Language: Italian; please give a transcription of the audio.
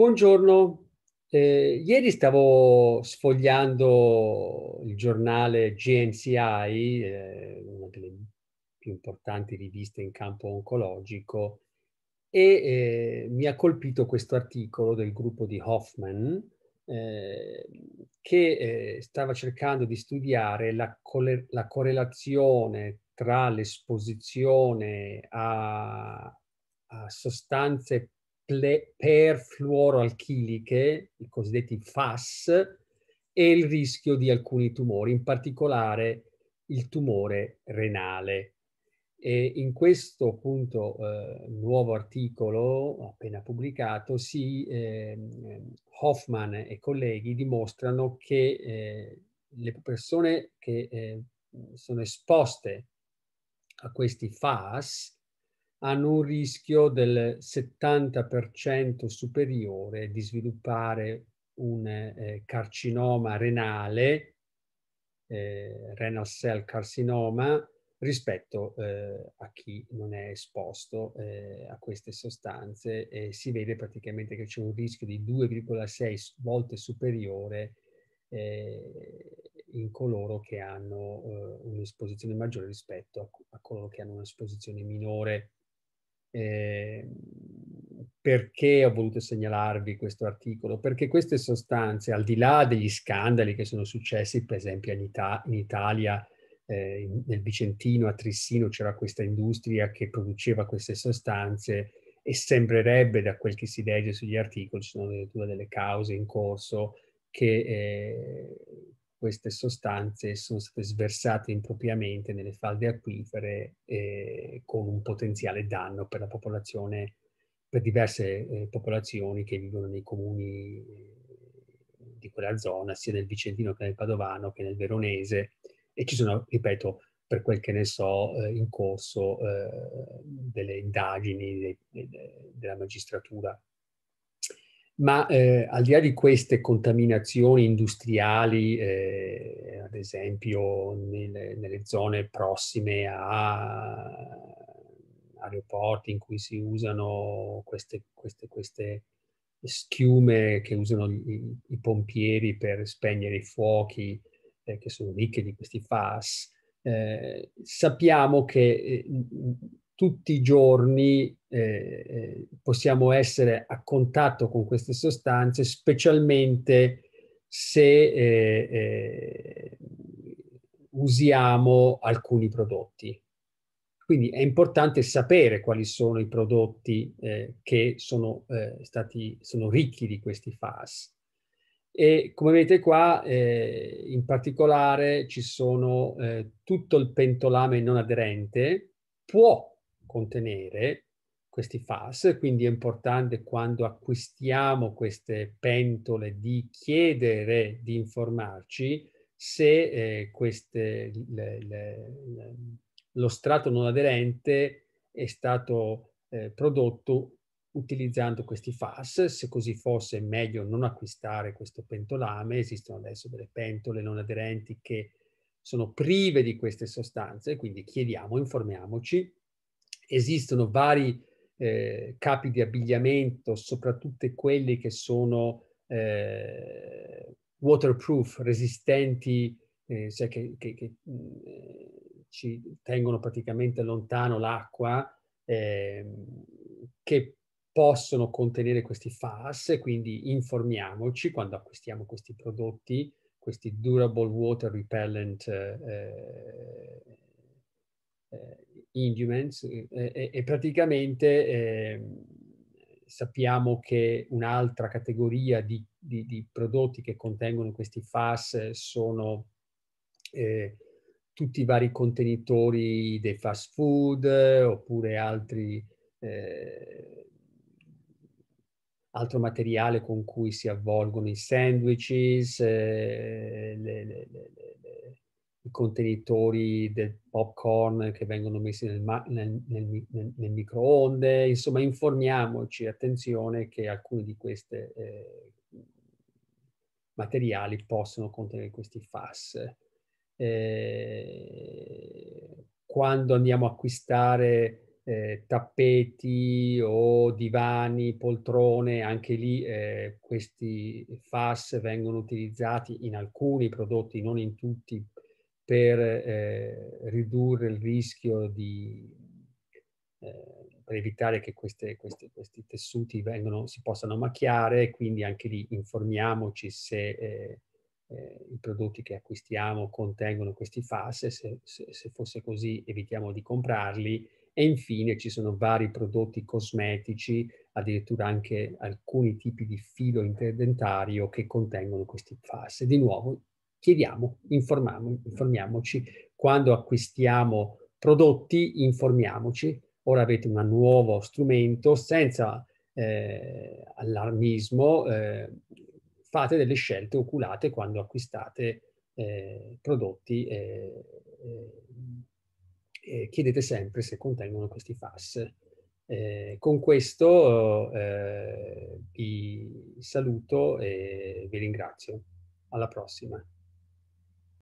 Buongiorno, eh, ieri stavo sfogliando il giornale GNCI, eh, una delle più importanti riviste in campo oncologico, e eh, mi ha colpito questo articolo del gruppo di Hoffman eh, che eh, stava cercando di studiare la, cole- la correlazione tra l'esposizione a, a sostanze perfluoroalchiliche, i cosiddetti FAS, e il rischio di alcuni tumori, in particolare il tumore renale. E in questo appunto eh, nuovo articolo appena pubblicato, si, eh, Hoffman e colleghi dimostrano che eh, le persone che eh, sono esposte a questi FAS hanno un rischio del 70% superiore di sviluppare un eh, carcinoma renale, eh, renal cell carcinoma, rispetto eh, a chi non è esposto eh, a queste sostanze e si vede praticamente che c'è un rischio di 2,6 volte superiore eh, in coloro che hanno eh, un'esposizione maggiore rispetto a, a coloro che hanno un'esposizione minore. Ehm, perché ho voluto segnalarvi questo articolo? Perché queste sostanze, al di là degli scandali che sono successi, per esempio in, Ita- in Italia, eh, nel Vicentino, a Trissino, c'era questa industria che produceva queste sostanze e sembrerebbe, da quel che si legge sugli articoli, ci sono addirittura delle cause in corso, che eh, queste sostanze sono state sversate impropriamente nelle falde acquifere eh, con un potenziale danno per la popolazione, per diverse eh, popolazioni che vivono nei comuni eh, di quella zona, sia nel Vicentino che nel Padovano che nel Veronese e ci sono, ripeto, per quel che ne so, eh, in corso eh, delle indagini de, de, de, della magistratura ma eh, al di là di queste contaminazioni industriali, eh, ad esempio nelle, nelle zone prossime a aeroporti in cui si usano queste, queste, queste schiume che usano i, i, pompieri per spegnere i fuochi, eh, che sono ricche di questi FAS, eh, sappiamo che eh, tutti i giorni eh, eh, possiamo essere a contatto con queste sostanze, specialmente se eh, eh, usiamo alcuni prodotti. Quindi è importante sapere quali sono i prodotti eh, che sono, eh, stati, sono ricchi di questi FAS. E come vedete qua, eh, in particolare ci sono eh, tutto il pentolame non aderente, può contenere questi FAS, quindi è importante quando acquistiamo queste pentole di chiedere di informarci se eh, queste, le, le, le, lo strato non aderente è stato eh, prodotto utilizzando questi FAS, se così fosse meglio non acquistare questo pentolame, esistono adesso delle pentole non aderenti che sono prive di queste sostanze, quindi chiediamo, informiamoci. Esistono vari eh, capi di abbigliamento, soprattutto quelli che sono eh, waterproof, resistenti, eh, cioè che, che, che mh, mm, ci tengono praticamente lontano l'acqua, ehm, che possono contenere questi FAS, quindi informiamoci quando acquistiamo questi prodotti, questi durable water repellent eh, eh, eh, inhumans eh, e, e praticamente ehm, sappiamo che un'altra categoria di, di, di, prodotti che contengono questi FAS sono eh, tutti i vari contenitori dei fast food oppure altri, eh, altro materiale con cui si avvolgono i sandwiches, eh, le, le, le, i contenitori del popcorn che vengono messi nel, ma- nel, nel, nel microonde, insomma informiamoci, attenzione che alcuni di questi eh, materiali possono contenere questi FAS. Eh, quando andiamo a acquistare eh, tappeti o divani, poltrone, anche lì eh, questi FAS vengono utilizzati in alcuni prodotti, non in tutti, per eh, ridurre il rischio di, eh, per evitare che queste, queste, questi tessuti vengano, si possano macchiare, quindi anche lì informiamoci se eh, eh, i prodotti che acquistiamo contengono questi FAS, se, se, se fosse così evitiamo di comprarli e infine ci sono vari prodotti cosmetici, addirittura anche alcuni tipi di filo interdentario che contengono questi FAS. Di nuovo chiediamo, informiamoci. Quando acquistiamo prodotti, informiamoci. Ora avete un nuovo strumento senza eh, allarmismo, eh, fate delle scelte oculate quando acquistate eh, prodotti eh, eh, chiedete sempre se contengono questi FAS. Eh, con questo eh, vi saluto e vi ringrazio. Alla prossima.